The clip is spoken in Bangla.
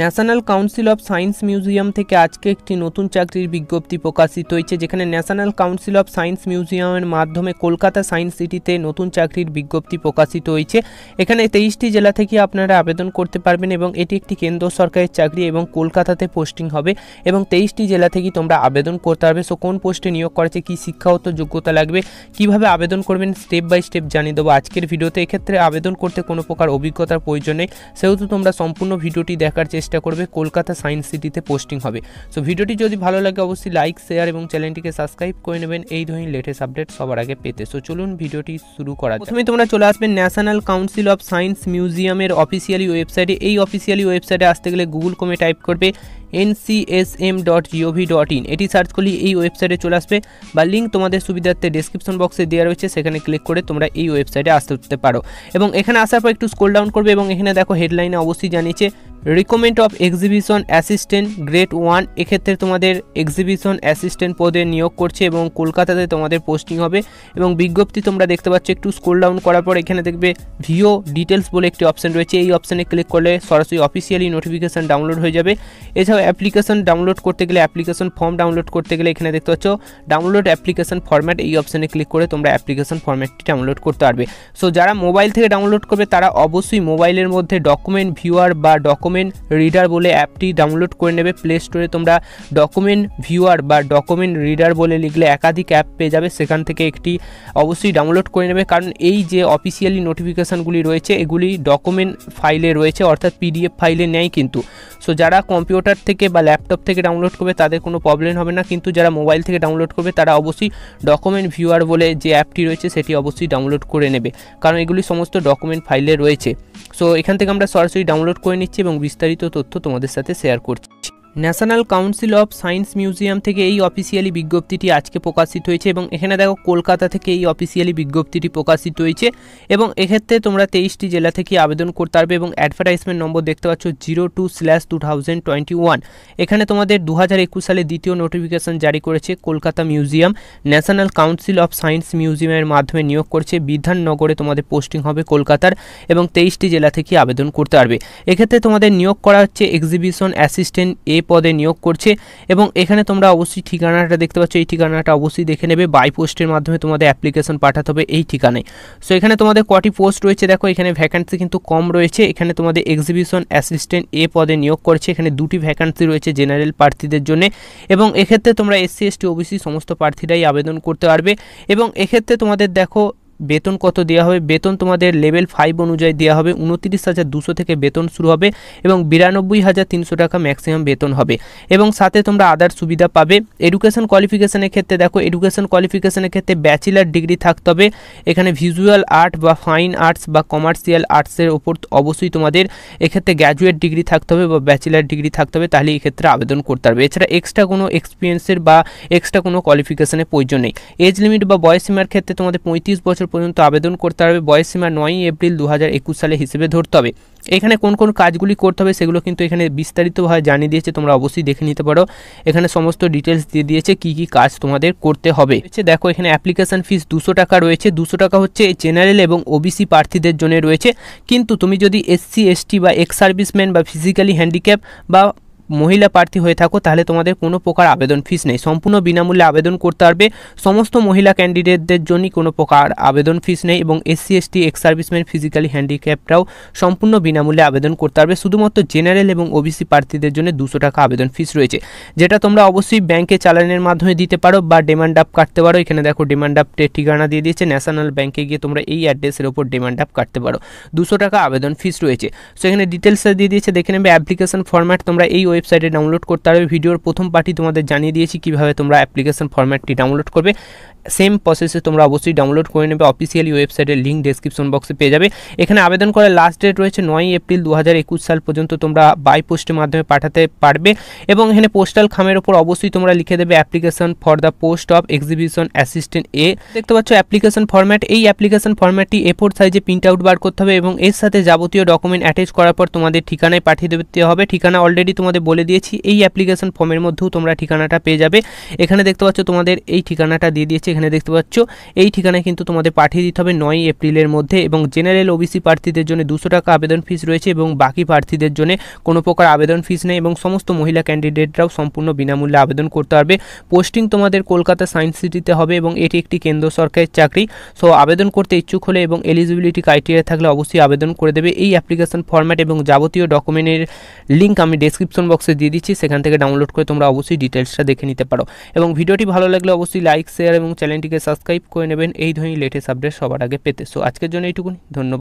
national council of science museum থেকে আজকে একটি নতুন চাকরির বিজ্ঞপ্তি প্রকাশিত হয়েছে যেখানে ন্যাশনাল কাউন্সিল অফ সায়েন্স মিউজিয়ামের মাধ্যমে কলকাতা সায়েন্স সিটিতে নতুন চাকরির বিজ্ঞপ্তি প্রকাশিত হয়েছে এখানে তেইশটি জেলা থেকে আপনারা আবেদন করতে পারবেন এবং এটি একটি কেন্দ্র সরকারের চাকরি এবং কলকাতাতে পোস্টিং হবে এবং তেইশটি জেলা থেকে তোমরা আবেদন করতে পারবে সো কোন পোস্টে নিয়োগ করেছে কী শিক্ষাগত যোগ্যতা লাগবে কিভাবে আবেদন করবেন স্টেপ বাই স্টেপ জানিয়ে দেবো আজকের ভিডিওতে এক্ষেত্রে আবেদন করতে কোনো প্রকার অভিজ্ঞতার প্রয়োজন নেই সেহেতু তোমরা সম্পূর্ণ ভিডিওটি দেখার চেষ্টা করবে কলকাতা সায়েন্স সিটিতে পোস্টিং হবে সো ভিডিওটি যদি ভালো লাগে অবশ্যই লাইক শেয়ার এবং চ্যানেলটিকে সাবস্ক্রাইব করে নেবেন এই ধরনের লেটেস্ট আপডেট সবার আগে পেতে সো চলুন ভিডিওটি শুরু করা প্রথমে তোমরা চলে আসবেন ন্যাশনাল কাউন্সিল অফ সায়েন্স মিউজিয়ামের অফিসিয়ালি ওয়েবসাইটে এই অফিসিয়ালি ওয়েবসাইটে আসতে গেলে গুগল কমে টাইপ করবে NCSM dot G O V dot in এটি সার্চ করলে এই ওয়েবসাইটে চলে আসবে বা লিঙ্ক তোমাদের সুবিধার্থে ডেসক্রিপশন বক্সে দেওয়া রয়েছে সেখানে ক্লিক করে তোমরা এই ওয়েবসাইটে আসতে উঠতে পারো এবং এখানে আসার পর একটু স্কোল ডাউন করবে এবং এখানে দেখো হেডলাইনে অবশ্যই জানিয়েছে recommend of exhibition assistant grade one এক্ষেত্রে তোমাদের এক্সিবিশন অ্যাসিস্ট্যান্ট পদে নিয়োগ করছে এবং কলকাতাতে তোমাদের পোস্টিং হবে এবং বিজ্ঞপ্তি তোমরা দেখতে পাচ্ছ একটু স্কোল ডাউন করার পর এখানে দেখবে ভিও ডিটেলস বলে একটি অপশন রয়েছে এই অপশানে ক্লিক করলে সরাসরি অফিসিয়ালি নোটিফিকেশান ডাউনলোড হয়ে যাবে এছাড়াও অ্যাপ্লিকেশন ডাউনলোড করতে গেলে অ্যাপ্লিকেশন ফর্ম ডাউনলোড করতে গেলে এখানে দেখতে পাচ্ছ ডাউনলোড অ্যাপ্লিকেশন ফর্ম্যাট এই অপশানে ক্লিক করে তোমরা অ্যাপ্লিকেশন ফর্ম্যাটটি ডাউনলোড করতে পারবে সো যারা মোবাইল থেকে ডাউনলোড করবে তারা অবশ্যই মোবাইলের মধ্যে ডকুমেন্ট ভিউয়ার বা ডকুমেন্ট রিডার বলে অ্যাপটি ডাউনলোড করে নেবে প্লে স্টোরে তোমরা ডকুমেন্ট ভিউয়ার বা ডকুমেন্ট রিডার বলে লিখলে একাধিক অ্যাপ পেয়ে যাবে সেখান থেকে একটি অবশ্যই ডাউনলোড করে নেবে কারণ এই যে অফিসিয়ালি নোটিফিকেশানগুলি রয়েছে এগুলি ডকুমেন্ট ফাইলে রয়েছে অর্থাৎ পিডিএফ ফাইলে নেয় কিন্তু সো যারা কম্পিউটার থেকে থেকে বা ল্যাপটপ থেকে ডাউনলোড করবে তাদের কোনো প্রবলেম হবে না কিন্তু যারা মোবাইল থেকে ডাউনলোড করবে তারা অবশ্যই ডকুমেন্ট ভিউয়ার বলে যে অ্যাপটি রয়েছে সেটি অবশ্যই ডাউনলোড করে নেবে কারণ এগুলি সমস্ত ডকুমেন্ট ফাইলে রয়েছে সো এখান থেকে আমরা সরাসরি ডাউনলোড করে নিচ্ছি এবং বিস্তারিত তথ্য তোমাদের সাথে শেয়ার করছি national council of science museum থেকে এই অফিসিয়ালি বিজ্ঞপ্তিটি আজকে প্রকাশিত হয়েছে এবং এখানে দেখো কলকাতা থেকে এই অফিসিয়ালি বিজ্ঞপ্তিটি প্রকাশিত হয়েছে এবং এক্ষেত্রে তোমরা তেইশটি জেলা থেকে আবেদন করতে পারবে এবং অ্যাডভার্টাইজমেন্ট নম্বর দেখতে পাচ্ছ zero two slash two thousand twenty one এখানে তোমাদের দু হাজার একুশ সালে দ্বিতীয় নোটিফিকেশন জারি করেছে Kolkata museum national council of science মিউজিয়ামের মাধ্যমে নিয়োগ করছে বিধাননগরে তোমাদের পোস্টিং হবে কলকাতার এবং তেইশটি জেলা থেকে আবেদন করতে পারবে এক্ষেত্রে তোমাদের নিয়োগ করা হচ্ছে এক্সিবিশন অ্যাসিস্ট্যান্ট এ এই পদে নিয়োগ করছে এবং এখানে তোমরা অবশ্যই ঠিকানাটা দেখতে পাচ্ছ এই ঠিকানাটা অবশ্যই দেখে নেবে বাই পোস্টের মাধ্যমে তোমাদের অ্যাপ্লিকেশন পাঠাতে হবে এই ঠিকানায় সো এখানে তোমাদের কটি পোস্ট রয়েছে দেখো এখানে ভ্যাকান্সি কিন্তু কম রয়েছে এখানে তোমাদের এক্সিবিশন অ্যাসিস্ট্যান্ট এ পদে নিয়োগ করছে এখানে দুটি ভ্যাকান্সি রয়েছে জেনারেল প্রার্থীদের জন্য এবং এক্ষেত্রে তোমরা এসসি এসটি ওবিসি সমস্ত প্রার্থীরাই আবেদন করতে পারবে এবং এক্ষেত্রে তোমাদের দেখো বেতন কত দেওয়া হবে বেতন তোমাদের লেভেল ফাইভ অনুযায়ী দেওয়া হবে উনত্রিশ হাজার দুশো থেকে বেতন শুরু হবে এবং বিরানব্বই হাজার তিনশো টাকা ম্যাক্সিমাম বেতন হবে এবং সাথে তোমরা আদার সুবিধা পাবে এডুকেশন কোয়ালিফিকেশনের ক্ষেত্রে দেখো এডুকেশন কোয়ালিফিকেশনের ক্ষেত্রে ব্যাচেলার ডিগ্রি থাকতে হবে এখানে ভিজুয়াল আর্ট বা ফাইন আর্টস বা কমার্শিয়াল আর্টসের ওপর অবশ্যই তোমাদের এক্ষেত্রে গ্র্যাজুয়েট ডিগ্রি থাকতে হবে বা ব্যাচেলার ডিগ্রি থাকতে হবে তাহলে এক্ষেত্রে আবেদন করতে পারবে এছাড়া এক্সট্রা কোনো এক্সপিরিয়েন্সের বা এক্সট্রা কোনো কোয়ালিফিকেশনের প্রয়োজন নেই এজ লিমিট বা বয়স সীমার ক্ষেত্রে তোমাদের পঁয়ত্রিশ বছর পর্যন্ত আবেদন করতে পারবে বয়সসীমা নয়ই এপ্রিল দু হাজার সালে হিসেবে ধরতে হবে এখানে কোন কোন কাজগুলি করতে হবে সেগুলো কিন্তু এখানে বিস্তারিতভাবে জানিয়ে দিয়েছে তোমরা অবশ্যই দেখে নিতে পারো এখানে সমস্ত ডিটেলস দিয়ে দিয়েছে কি কি কাজ তোমাদের করতে হবে দেখো এখানে অ্যাপ্লিকেশান ফিস দুশো টাকা রয়েছে দুশো টাকা হচ্ছে জেনারেল এবং ওবিসি প্রার্থীদের জন্য রয়েছে কিন্তু তুমি যদি এসসি এসটি বা এক্স সার্ভিসম্যান বা ফিজিক্যালি হ্যান্ডিক্যাপ বা মহিলা প্রার্থী হয়ে থাকো তাহলে তোমাদের কোনো প্রকার আবেদন ফিস নেই সম্পূর্ণ বিনামূল্যে আবেদন করতে পারবে সমস্ত মহিলা ক্যান্ডিডেটদের জন্যই কোনো প্রকার আবেদন ফিস নেই এবং SC ST ex serviceman physically হ্যান্ডিক্যাপটাও সম্পূর্ণ বিনামূল্যে আবেদন করতে পারবে শুধুমাত্র জেনারেল এবং ওবিসি প্রার্থীদের জন্য দুশো টাকা আবেদন ফিস রয়েছে যেটা তোমরা অবশ্যই ব্যাংকে চালানের মাধ্যমে দিতে পারো বা ডিমান্ড আপ কাটতে পারো এখানে দেখো ডিমান্ড আপটে ঠিকানা দিয়ে দিয়েছে ন্যাশনাল ব্যাংকে গিয়ে তোমরা এই অ্যাড্রেসের ওপর ডিমান্ড আপ কাটতে পারো দুশো টাকা আবেদন ফিস রয়েছে সেখানে এখানে দিয়ে দিয়েছে দেখে নেবে অ্যাপ্লিকেশন ফর্ম্যাট তোমরা এই ওয়েব ওয়েবসাইটে ডাউনলোড করতে পারবে ভিডিওর প্রথম পার্টি তোমাদের জানিয়ে দিয়েছি কিভাবে তোমরা অ্যাপ্লিকেশন ফর্ম্যাটটি ডাউনলোড করবে সেম প্রসেসে তোমরা অবশ্যই ডাউনলোড করে নেবে অফিসিয়ালি ওয়েবসাইটের লিঙ্ক ডেসক্রিপশন বক্সে পেয়ে যাবে এখানে আবেদন করার লাস্ট ডেট রয়েছে নয় এপ্রিল দু সাল পর্যন্ত তোমরা বাই পোস্টের মাধ্যমে পাঠাতে পারবে এবং এখানে পোস্টাল খামের ওপর অবশ্যই তোমরা লিখে দেবে application for the post of exhibition assistant এ দেখতে পাচ্ছ অ্যাপ্লিকেশন ফর্ম্যাট এই অ্যাপ্লিকেশন ফর্ম্যাটটি এ ফোর সাইজে প্রিন্ট আউট বার করতে হবে এবং এর সাথে যাবতীয় ডকুমেন্ট অ্যাটাচ করার পর তোমাদের ঠিকানায় পাঠিয়ে দিতে হবে ঠিকানা অলরেডি তোমাদের বলে দিয়েছি এই অ্যাপ্লিকেশন ফর্মের মধ্যেও তোমরা ঠিকানাটা পেয়ে যাবে এখানে দেখতে পাচ্ছ তোমাদের এই ঠিকানাটা দিয়ে দিয়েছে এখানে দেখতে পাচ্ছ এই ঠিকানায় কিন্তু তোমাদের পাঠিয়ে দিতে হবে নয় এপ্রিলের মধ্যে এবং জেনারেল ওবিসি প্রার্থীদের জন্য দুশো টাকা আবেদন ফিস রয়েছে এবং বাকি প্রার্থীদের জন্য কোনো প্রকার আবেদন ফিস নেই এবং সমস্ত মহিলা ক্যান্ডিডেটরাও সম্পূর্ণ বিনামূল্যে আবেদন করতে পারবে পোস্টিং তোমাদের কলকাতা সায়েন্স সিটিতে হবে এবং এটি একটি কেন্দ্র সরকারের চাকরি সো আবেদন করতে ইচ্ছুক হলে এবং এলিজিবিলিটি ক্রাইটেরিয়া থাকলে অবশ্যই আবেদন করে দেবে এই অ্যাপ্লিকেশন ফর্ম্যাট এবং যাবতীয় ডকুমেন্টের লিঙ্ক আমি ডেসক্রিপশন বক্স বক্সে দিয়ে দিচ্ছি সেখান থেকে ডাউনলোড করে তোমরা অবশ্যই ডিটেলসটা দেখে নিতে পারো এবং ভিডিওটি ভালো লাগলে অবশ্যই লাইক শেয়ার এবং চ্যানেলটিকে সাবস্ক্রাইব করে নেবেন এই ধরনের লেটেস্ট আপডেট সবার আগে পেতে সো আজকের জন্য এইটুকুনি ধন্যবাদ